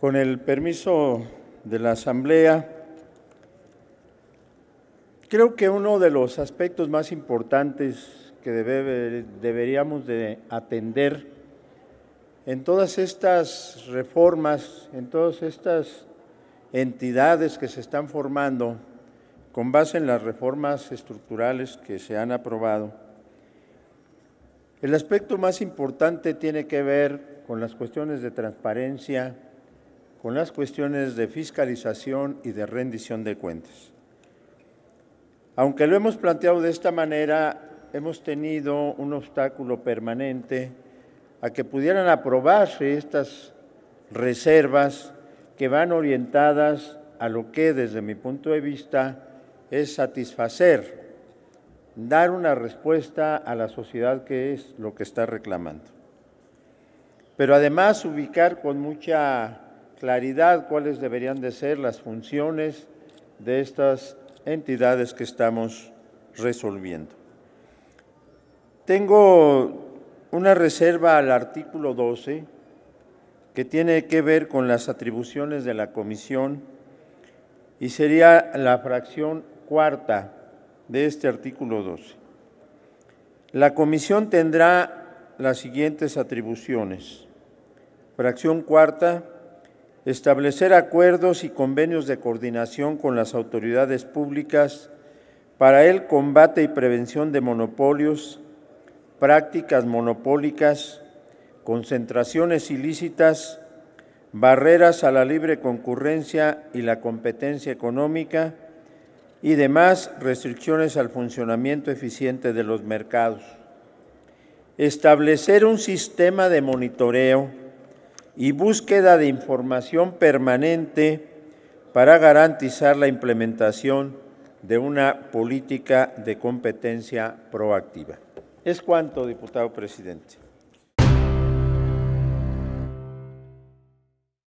Con el permiso de la Asamblea, creo que uno de los aspectos más importantes que deberíamos de atender en todas estas reformas, en todas estas entidades que se están formando con base en las reformas estructurales que se han aprobado, el aspecto más importante tiene que ver con las cuestiones de transparencia, con las cuestiones de fiscalización y de rendición de cuentas. Aunque lo hemos planteado de esta manera, hemos tenido un obstáculo permanente a que pudieran aprobarse estas reservas que van orientadas a lo que desde mi punto de vista es satisfacer dar una respuesta a la sociedad que es lo que está reclamando. Pero además ubicar con mucha claridad cuáles deberían de ser las funciones de estas entidades que estamos resolviendo. Tengo una reserva al artículo 12 que tiene que ver con las atribuciones de la comisión y sería la fracción cuarta de este artículo 12. La comisión tendrá las siguientes atribuciones. Fracción cuarta, establecer acuerdos y convenios de coordinación con las autoridades públicas para el combate y prevención de monopolios, prácticas monopólicas, concentraciones ilícitas, barreras a la libre concurrencia y la competencia económica, y demás restricciones al funcionamiento eficiente de los mercados. Establecer un sistema de monitoreo y búsqueda de información permanente para garantizar la implementación de una política de competencia proactiva. Es cuanto, diputado presidente.